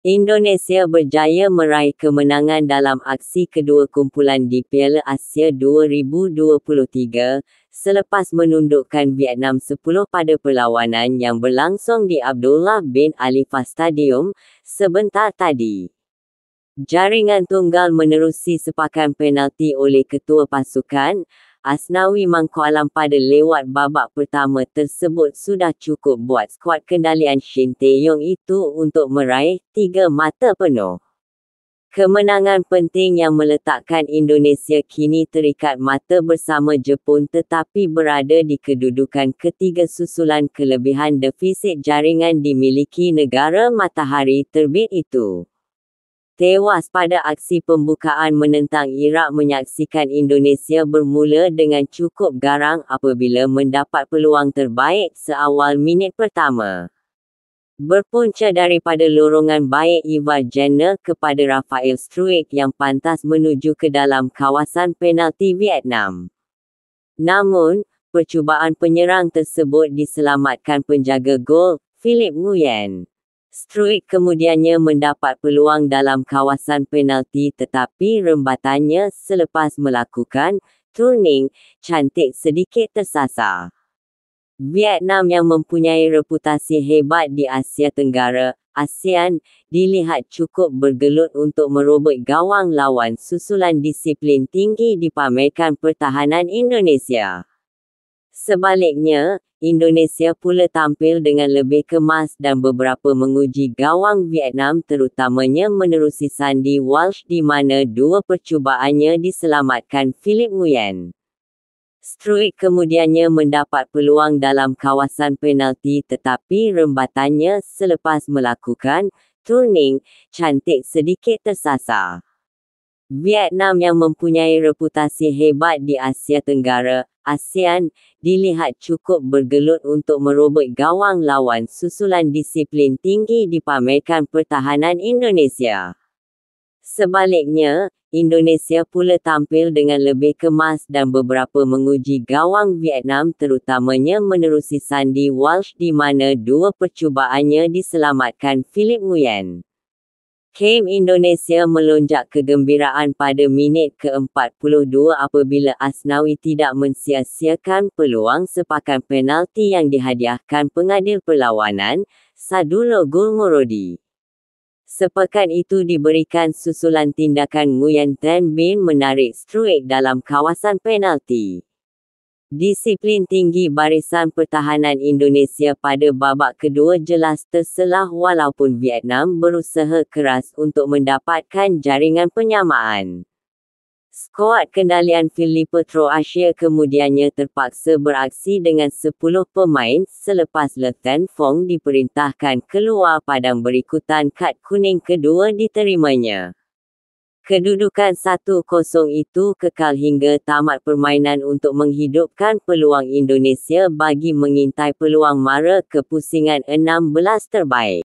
Indonesia berjaya meraih kemenangan dalam aksi kedua kumpulan di Piala Asia 2023 selepas menundukkan Vietnam 10 pada perlawanan yang berlangsung di Abdullah bin Alifah Stadium sebentar tadi. Jaringan tunggal menerusi sepakan penalti oleh ketua pasukan, Asnawi Mangkualam pada lewat babak pertama tersebut sudah cukup buat skuad kendalian Shin Tae-yong itu untuk meraih tiga mata penuh. Kemenangan penting yang meletakkan Indonesia kini terikat mata bersama Jepun tetapi berada di kedudukan ketiga susulan kelebihan defisit jaringan dimiliki negara matahari terbit itu tewas pada aksi pembukaan menentang Iraq menyaksikan Indonesia bermula dengan cukup garang apabila mendapat peluang terbaik seawal minit pertama. Berpunca daripada lorongan baik Eva Jenner kepada Rafael Struik yang pantas menuju ke dalam kawasan penalti Vietnam. Namun, percubaan penyerang tersebut diselamatkan penjaga gol, Philip Nguyen. Struik kemudiannya mendapat peluang dalam kawasan penalti tetapi rembatannya selepas melakukan turning cantik sedikit tersasar. Vietnam yang mempunyai reputasi hebat di Asia Tenggara, ASEAN, dilihat cukup bergelut untuk merobek gawang lawan susulan disiplin tinggi dipamerkan pertahanan Indonesia. Sebaliknya, Indonesia pula tampil dengan lebih kemas dan beberapa menguji gawang Vietnam terutamanya menerusi Sandy Walsh di mana dua percubaannya diselamatkan Philip Nguyen. Struik kemudiannya mendapat peluang dalam kawasan penalti tetapi rembatannya selepas melakukan turning cantik sedikit tersasar. Vietnam yang mempunyai reputasi hebat di Asia Tenggara, ASEAN, dilihat cukup bergelut untuk merobot gawang lawan susulan disiplin tinggi dipamerkan pertahanan Indonesia. Sebaliknya, Indonesia pula tampil dengan lebih kemas dan beberapa menguji gawang Vietnam terutamanya menerusi Sandy Walsh di mana dua percubaannya diselamatkan Philip Nguyen. Kem Indonesia melonjak kegembiraan pada minit ke-42 apabila Asnawi tidak mensia peluang sepakan penalti yang dihadiahkan pengadil perlawanan, Sadulo Gulmorodi. Sepakan itu diberikan susulan tindakan Nguyen Tan Bin menarik struik dalam kawasan penalti. Disiplin tinggi barisan pertahanan Indonesia pada babak kedua jelas terselah walaupun Vietnam berusaha keras untuk mendapatkan jaringan penyamaan. Skuad kendalian Filipe Troasia kemudiannya terpaksa beraksi dengan 10 pemain selepas Letan Fong diperintahkan keluar padang berikutan kad kuning kedua diterimanya. Kedudukan 1-0 itu kekal hingga tamat permainan untuk menghidupkan peluang Indonesia bagi mengintai peluang mara kepusingan 16 terbaik.